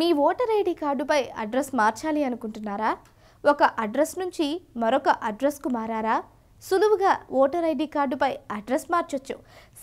మీ voter ID కార్డుపై address మార్చాలి అనుకుంటున్నారా ఒక అడ్రస్ నుంచి మరొక అడ్రస్కు మారారా సులువుగా ఓటర్ ఐడి కార్డుపై అడ్రస్ మార్చొచ్చు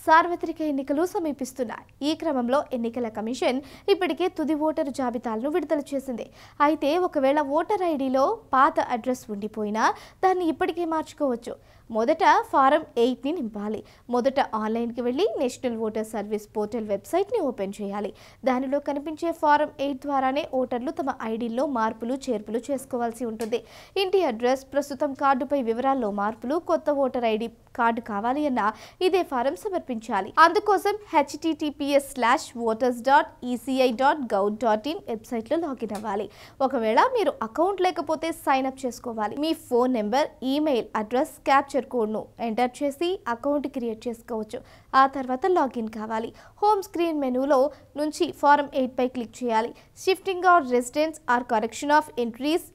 సార్వత్రిక ఎన్నికలు సమీపిస్తున్న ఈ క్రమంలో ఎన్నికల కమిషన్ ఇప్పటికే తుది ఓటరు జాబితాలను విడుదల చేసింది అయితే ఒకవేళ ఓటర్ ఐడిలో పాత అడ్రస్ ఉండిపోయినా దాన్ని ఇప్పటికే మార్చుకోవచ్చు మొదట ఫారం ఎయిట్ని నింపాలి మొదట ఆన్లైన్కి వెళ్ళి నేషనల్ ఓటర్ సర్వీస్ పోర్టల్ వెబ్సైట్ని ఓపెన్ చేయాలి దానిలో కనిపించే ఫారం ఎయిట్ ద్వారానే ఓటర్లు తమ ఐడీల్లో మార్పులు చేర్పులు చేసుకోవాల్సి ఉంటుంది ఇంటి అడ్రస్ ప్రస్తుతం కార్డుపై వివరాల్లో మార్పులు కొత్త ఓటర్ ఐడి కార్డు కావాలి అన్నా ఇదే ఫారం సమర్పించాలి అందుకోసం HTTPS slash voters dot ECI dot gov dot in వెబ్సైట్లో లాగిన్ అవ్వాలి ఒకవేళ మీరు అకౌంట్ లేకపోతే సైన్ అప్ చేసుకోవాలి మీ phone number email address captcha కోడ్ను ఎంటర్ చేసి అకౌంట్ క్రియేట్ చేసుకోవచ్చు ఆ తర్వాత లాగిన్ కావాలి హోమ్ స్క్రీన్ మెనూలో నుంచి ఫారం ఎయిట్పై క్లిక్ చేయాలి shifting or residence or correction of entries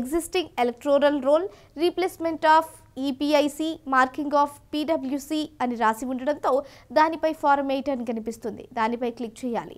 existing electoral roll replacement of EPIC marking of PWC అని రాసి ఉండడంతో దానిపై ఫారం ఎయిట్ అని కనిపిస్తుంది దానిపై క్లిక్ చేయాలి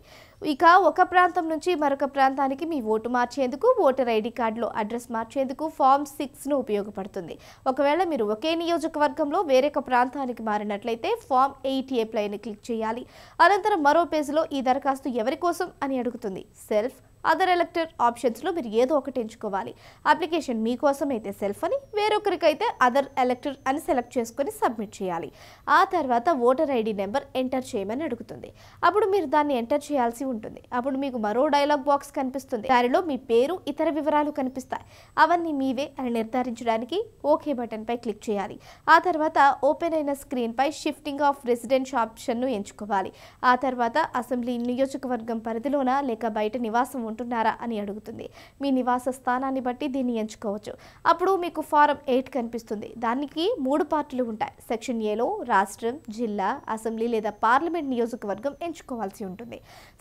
ఇక ఒక ప్రాంతం నుంచి మరొక ప్రాంతానికి మీ ఓటు మార్చేందుకు ఓటర్ ఐడి కార్డులో అడ్రస్ మార్చేందుకు ఫామ్ సిక్స్ను ఉపయోగపడుతుంది ఒకవేళ మీరు ఒకే నియోజకవర్గంలో వేరొక ప్రాంతానికి మారినట్లయితే ఫామ్ ఎయిట్ ఏప్లైని క్లిక్ చేయాలి అనంతరం మరో పేజీలో ఈ దరఖాస్తు ఎవరి కోసం అని అడుగుతుంది సెల్ఫ్ అదర్ ఎలక్టర్ ఆప్షన్స్లో మీరు ఏదో ఒకటి ఎంచుకోవాలి అప్లికేషన్ మీకోసం అయితే సెల్ఫ్ అని వేరొకరికైతే అదర్ ఎలక్టర్ అని సెలెక్ట్ చేసుకొని సబ్మిట్ చేయాలి ఆ తర్వాత ఓటర్ ఐడి నెంబర్ ఎంటర్ చేయమని అడుగుతుంది అప్పుడు మీరు దాన్ని ఎంటర్ చేయాల్సి ఉంటుంది అప్పుడు మీకు మరో డైలాగ్ బాక్స్ కనిపిస్తుంది దానిలో మీ పేరు ఇతర వివరాలు కనిపిస్తాయి అవన్నీ మీవే అని నిర్ధారించడానికి ఓకే బటన్పై క్లిక్ చేయాలి ఆ తర్వాత ఓపెన్ అయిన స్క్రీన్పై షిఫ్టింగ్ ఆఫ్ రెసిడెన్స్ ఆప్షన్ను ఎంచుకోవాలి ఆ తర్వాత అసెంబ్లీ నియోజకవర్గం పరిధిలోన లేక బయట నివాసం ఉంటున్నారా అని అడుగుతుంది మీ నివాస స్థానాన్ని బట్టి దీన్ని ఎంచుకోవచ్చు అప్పుడు మీకు ఫారం ఎయిట్ కనిపిస్తుంది దానికి మూడు పార్టీలు ఉంటాయి సెక్షన్ ఏలో రాష్ట్రం జిల్లా అసెంబ్లీ లేదా పార్లమెంట్ నియోజకవర్గం ఎంచుకోవాల్సి ఉంటుంది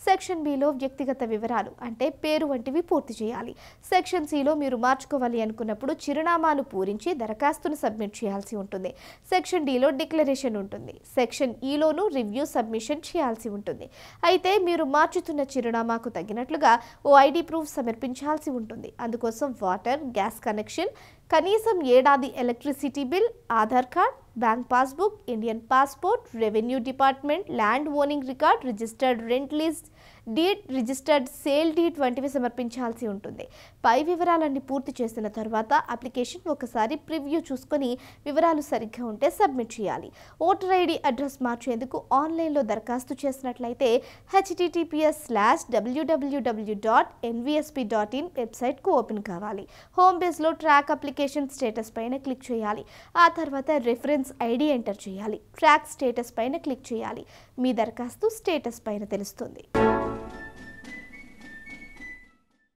సెక్షన్ బిలో వ్యక్తిగత వివరాలు అంటే పేరు వంటివి పూర్తి చేయాలి సెక్షన్ సిలో మీరు మార్చుకోవాలి అనుకున్నప్పుడు చిరునామాను పూరించి దరఖాస్తును సబ్మిట్ చేయాల్సి ఉంటుంది సెక్షన్ డిలో డిక్లరేషన్ ఉంటుంది సెక్షన్ ఈలోను రివ్యూ సబ్మిషన్ చేయాల్సి ఉంటుంది అయితే మీరు మార్చుతున్న చిరునామాకు తగినట్లుగా ఓ ఐడి ప్రూఫ్ సమర్పించాల్సి ఉంటుంది అందుకోసం వాటర్ గ్యాస్ కనెక్షన్ కనీసం ఏడాది electricity bill Aadhaar card bank passbook Indian passport revenue department land owning record registered rent list deed registered sale deed వంటివి సమర్పించాల్సి ఉంటుంది పై వివరాలన్నీ పూర్తి చేసిన తర్వాత అప్లికేషన్ ఒకసారి ప్రివ్యూ చూసుకొని వివరాలు సరిగ్గా ఉంటే సబ్మిట్ చేయాలి ఓటర్ ఐడి అడ్రస్ మార్చేందుకు ఆన్లైన్లో దరఖాస్తు చేసినట్లయితే HTTPS slash WWW dot NVSP dot in వెబ్సైట్కు ఓపెన్ కావాలి హోమ్ పేజ్లో ట్రాక్ అప్లికేషన్ స్టేటస్ పైన క్లిక్ చేయాలి ఆ తర్వాత రిఫరెన్స్ రిఫరెన్స్ ఐడి ఎంటర్ చేయాలి ట్రాక్ స్టేటస్ పైన క్లిక్ చేయాలి మీ దరఖాస్తు స్టేటస్ పైన తెలుస్తుంది